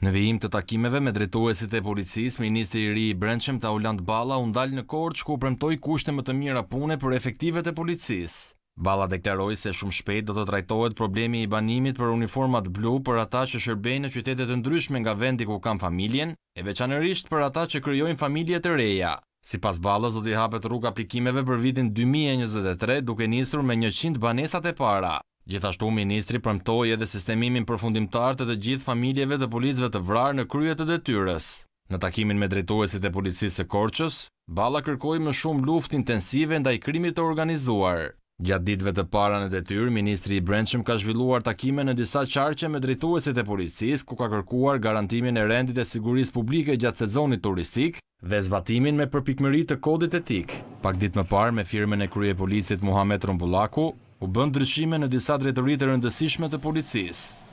Në vijim të takimeve me drejtuesit e policisë, ministri i ri i Brendshëm Tauland Balla u ndal në Korçë ku premtoi kushte më të mira pune për efektivet e policisë. Balla deklaroi se shumë shpejt do të trajtohet problemi i banimit për uniformat blu për ata që shërbejnë në qytete të ndryshme nga vendi ku kanë familjen, e veçanërisht për ata që krijojnë familje të reja. Sipas Ballës do t'i hapet rrugë aplikimeve për vitin 2023 duke nisur me 100 banesat e para. Gjithashtu ministri premtoi edhe sistemimin përfundimtar të të gjithë familjeve të policëve të vrarë në krye të detyrës. Në takimin me drejtuesit e policisë së Korçës, Balla kërkoi më shumë luftë intensive ndaj krimit të organizuar. Gjatë ditëve të para në detyrë, ministri i Brendshëm ka zhvilluar takime në disa qarqe me drejtuesit e policisë ku ka kërkuar garantimin e rendit e sigurisë publike gjatë sezonit turistik dhe zbatimin me përpikmëri të kodit etik. Pak dit më parë me firme në krye policit Muhammed U bën ndryshime në disa drejtoritë rëndësishme të policisë.